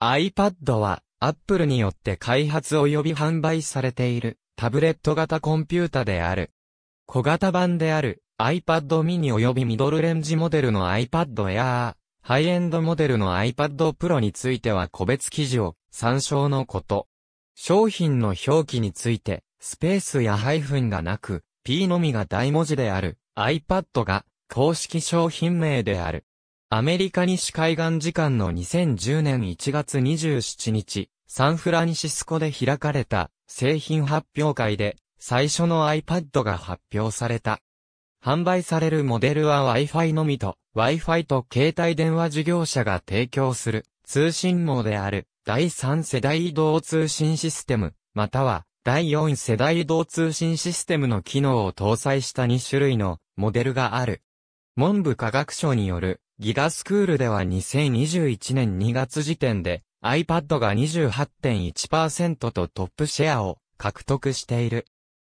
iPad は Apple によって開発及び販売されているタブレット型コンピュータである。小型版である iPad mini 及びミドルレンジモデルの iPad やハイエンドモデルの iPad Pro については個別記事を参照のこと。商品の表記について、スペースやハイフンがなく、P のみが大文字である iPad が公式商品名である。アメリカ西海岸時間の2010年1月27日、サンフランシスコで開かれた製品発表会で最初の iPad が発表された。販売されるモデルは Wi-Fi のみと Wi-Fi と携帯電話事業者が提供する通信網である第3世代移動通信システム、または第4世代移動通信システムの機能を搭載した2種類のモデルがある。文部科学省によるギガスクールでは2021年2月時点で iPad が28.1%とトップシェアを獲得している。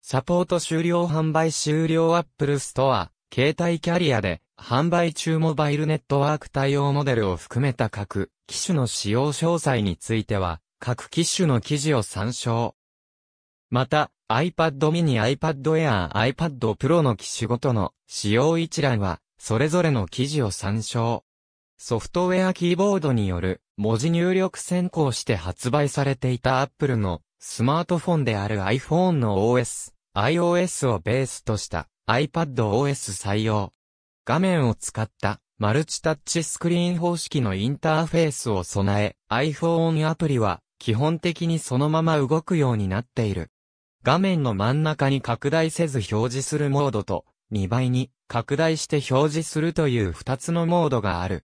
サポート終了販売終了 Apple Store、携帯キャリアで販売中モバイルネットワーク対応モデルを含めた各機種の使用詳細については各機種の記事を参照。また、iPad mini、iPad Air、iPad Pro の機種ごとの使用一覧はそれぞれの記事を参照。ソフトウェアキーボードによる文字入力先行して発売されていた Apple のスマートフォンである iPhone の OS、iOS をベースとした iPadOS 採用。画面を使ったマルチタッチスクリーン方式のインターフェースを備え iPhone アプリは基本的にそのまま動くようになっている。画面の真ん中に拡大せず表示するモードと2倍に拡大して表示するという2つのモードがある。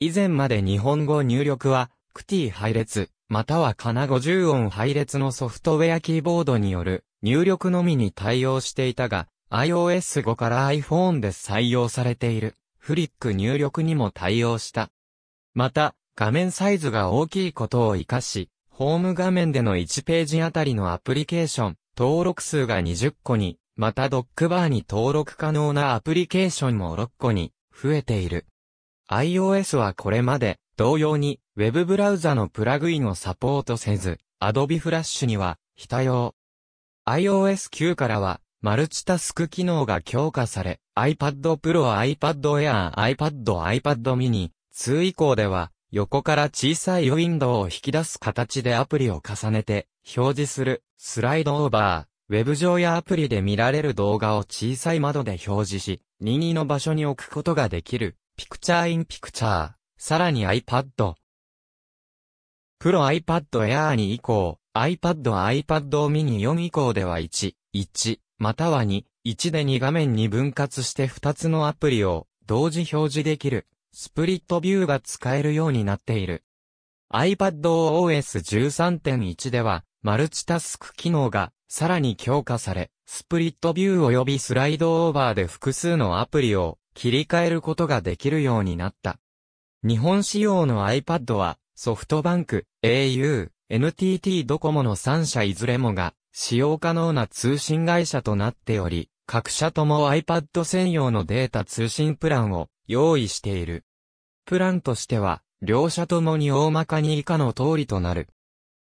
以前まで日本語入力は、クティ配列、またはカナ50音配列のソフトウェアキーボードによる入力のみに対応していたが、iOS5 から iPhone で採用されている、フリック入力にも対応した。また、画面サイズが大きいことを活かし、ホーム画面での1ページあたりのアプリケーション、登録数が20個にまたドックバーに登録可能なアプリケーションも6個に増えている。iOS はこれまで同様に Web ブラウザのプラグインをサポートせず、Adobe Flash には非対応。iOS 9からはマルチタスク機能が強化され、iPad Pro、iPad Air、iPad、iPad mini 2以降では横から小さいウィンドウを引き出す形でアプリを重ねて表示するスライドオーバー。ウェブ上やアプリで見られる動画を小さい窓で表示し、任意の場所に置くことができる、ピクチャーインピクチャー、さらに iPad。プロ iPad Air 2以降、iPad iPad mini 4以降では1、1、または2、1で2画面に分割して2つのアプリを同時表示できる、スプリットビューが使えるようになっている。iPadOS 13.1では、マルチタスク機能がさらに強化され、スプリットビュー及びスライドオーバーで複数のアプリを切り替えることができるようになった。日本仕様の iPad は、ソフトバンク、au、NTT ドコモの3社いずれもが、使用可能な通信会社となっており、各社とも iPad 専用のデータ通信プランを用意している。プランとしては、両社ともに大まかに以下の通りとなる。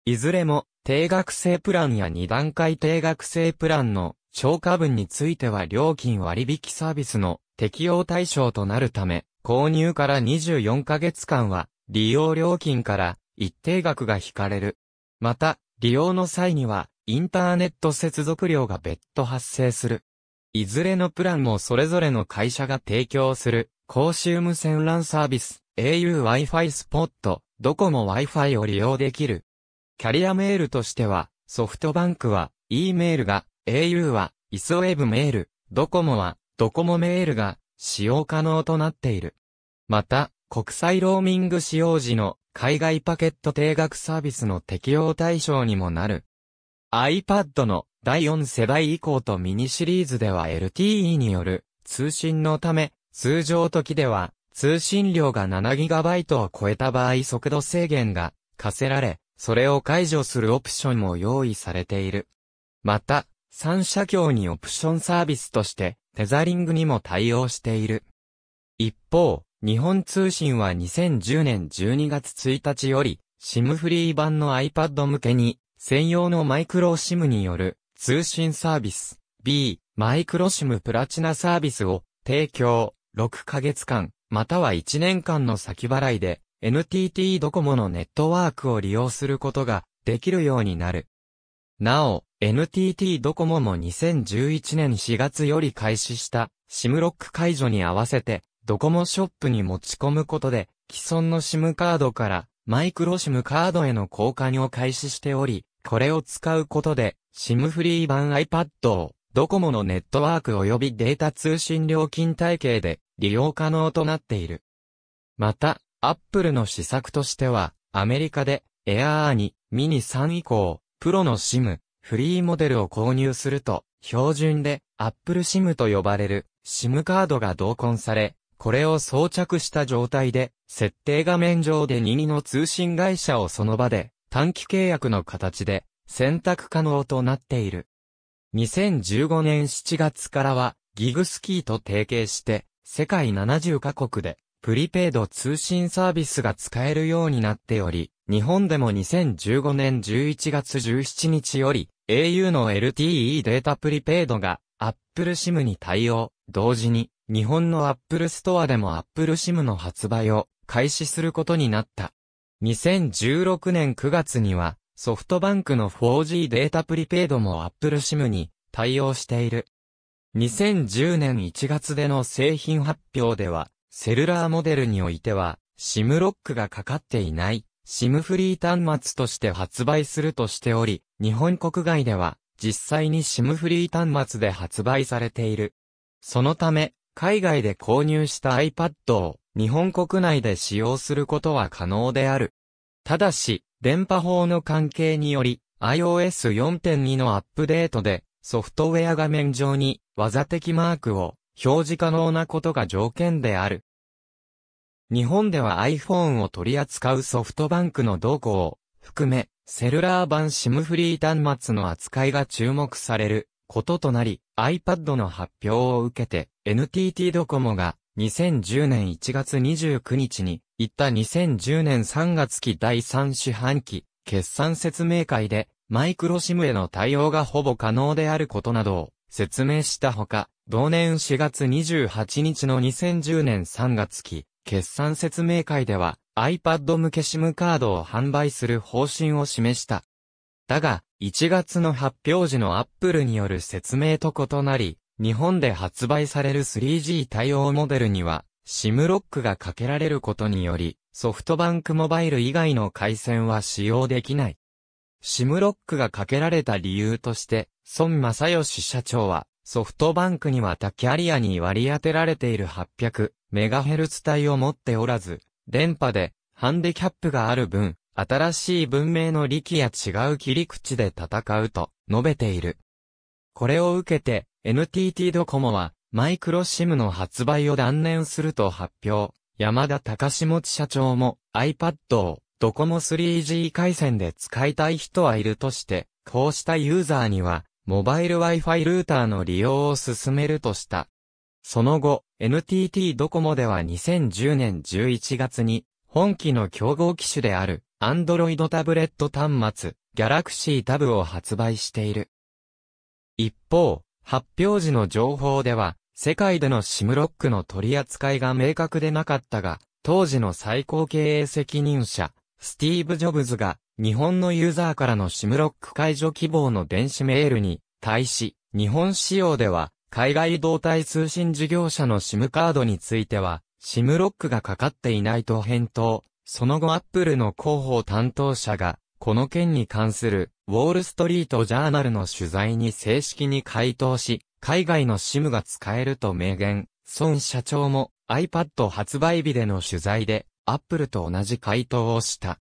いずれも定額制プランや2段階定額制プランの超過分については料金割引サービスの適用対象となるため、購入から24ヶ月間は利用料金から一定額が引かれる。また、利用の際にはインターネット接続料が別途発生する。いずれのプランもそれぞれの会社が提供する公衆無線 LAN サービス、au Wi-Fi スポット、ドコモ Wi-Fi を利用できるキャリアメールとしては、ソフトバンクは、e メールが、au は、イスウェブメール、ドコモは、ドコモメールが、使用可能となっている。また、国際ローミング使用時の、海外パケット定額サービスの適用対象にもなる。iPad の第4世代以降とミニシリーズでは LTE による通信のため、通常時では通信量が 7GB を超えた場合速度制限が課せられ、それを解除するオプションも用意されている。また、三社協にオプションサービスとして、テザリングにも対応している。一方、日本通信は2010年12月1日より、SIM フリー版の iPad 向けに、専用のマイクロ SIM による通信サービス B マイクロ SIM プラチナサービスを提供6ヶ月間または1年間の先払いで NTT ドコモのネットワークを利用することができるようになる。なお、NTT ドコモも2011年4月より開始した SIM ロック解除に合わせてドコモショップに持ち込むことで既存の SIM カードからマイクロ SIM カードへの交換を開始しており、これを使うことで SIM フリー版 iPad をドコモのネットワーク及びデータ通信料金体系で利用可能となっている。また、アップルの施策としては、アメリカで、エアーに、ミニ3以降、プロのシム、フリーモデルを購入すると、標準で、アップルシムと呼ばれる、シムカードが同梱され、これを装着した状態で、設定画面上で2の通信会社をその場で、短期契約の形で、選択可能となっている。2015年7月からは、ギグスキーと提携して、世界70カ国で、プリペイド通信サービスが使えるようになっており、日本でも2015年11月17日より、au の LTE データプリペイドが Apple SIM に対応、同時に、日本の Apple Store でも Apple SIM の発売を開始することになった。2016年9月には、ソフトバンクの 4G データプリペイドも Apple SIM に対応している。2010年1月での製品発表では、セルラーモデルにおいては、SIM ロックがかかっていない、SIM フリー端末として発売するとしており、日本国外では、実際に SIM フリー端末で発売されている。そのため、海外で購入した iPad を日本国内で使用することは可能である。ただし、電波法の関係により、iOS 4.2のアップデートで、ソフトウェア画面上に、技的マークを表示可能なことが条件である。日本では iPhone を取り扱うソフトバンクの動向を含め、セルラー版 SIM フリー端末の扱いが注目されることとなり、iPad の発表を受けて、NTT ドコモが2010年1月29日に、行った2010年3月期第3四半期、決算説明会で、マイクロ SIM への対応がほぼ可能であることなどを説明したほか、同年4月28日の2010年3月期、決算説明会では iPad 向け SIM カードを販売する方針を示した。だが、1月の発表時の Apple による説明と異なり、日本で発売される 3G 対応モデルには、SIM ロックがかけられることにより、ソフトバンクモバイル以外の回線は使用できない。SIM ロックがかけられた理由として、孫正義社長は、ソフトバンクには他キャリアに割り当てられている 800MHz 帯を持っておらず、電波でハンデキャップがある分、新しい文明の力や違う切り口で戦うと述べている。これを受けて NTT ドコモはマイクロシムの発売を断念すると発表。山田隆下社長も iPad をドコモ 3G 回線で使いたい人はいるとして、こうしたユーザーにはモバイル Wi-Fi ルーターの利用を進めるとした。その後、NTT ドコモでは2010年11月に、本機の競合機種である、Android タブレット端末、Galaxy Tab を発売している。一方、発表時の情報では、世界での SIM ロックの取り扱いが明確でなかったが、当時の最高経営責任者、スティーブ・ジョブズが日本のユーザーからの SIM ロック解除希望の電子メールに対し、日本仕様では、海外動態通信事業者の SIM カードについては、SIM ロックがかかっていないと返答。その後アップルの広報担当者が、この件に関する、ウォールストリートジャーナルの取材に正式に回答し、海外の SIM が使えると明言。孫社長も iPad 発売日での取材で、Apple と同じ回答をした。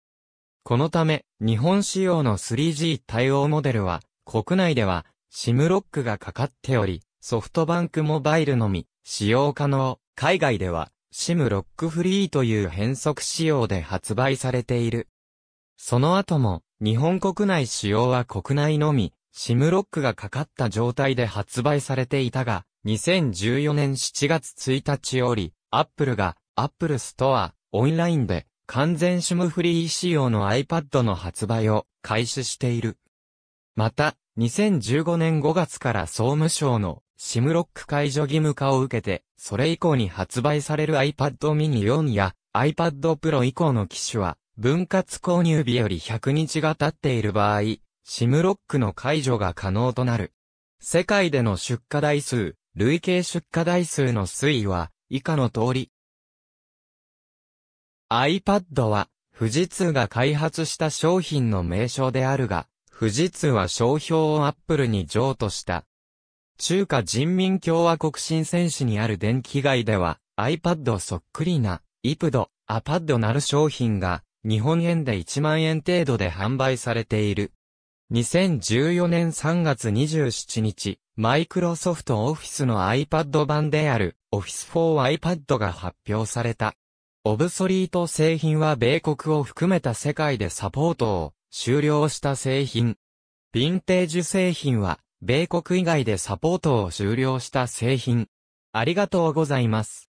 このため、日本仕様の 3G 対応モデルは、国内では、SIM ロックがかかっており、ソフトバンクモバイルのみ、使用可能。海外では、SIM ロックフリーという変則仕様で発売されている。その後も、日本国内仕様は国内のみ、SIM ロックがかかった状態で発売されていたが、2014年7月1日より、Apple が Apple Store、オンラインで完全 SIM フリー仕様の iPad の発売を開始している。また、2015年5月から総務省の SIM ロック解除義務化を受けて、それ以降に発売される iPad mini 4や iPad Pro 以降の機種は、分割購入日より100日が経っている場合、SIM ロックの解除が可能となる。世界での出荷台数、累計出荷台数の推移は、以下の通り、iPad は、富士通が開発した商品の名称であるが、富士通は商標をアップルに譲渡した。中華人民共和国新選手にある電気街では、iPad そっくりな、iPad、iPad なる商品が、日本円で1万円程度で販売されている。2014年3月27日、マイクロソフトオフィスの iPad 版である Office for iPad が発表された。オブソリート製品は米国を含めた世界でサポートを終了した製品。ヴィンテージ製品は米国以外でサポートを終了した製品。ありがとうございます。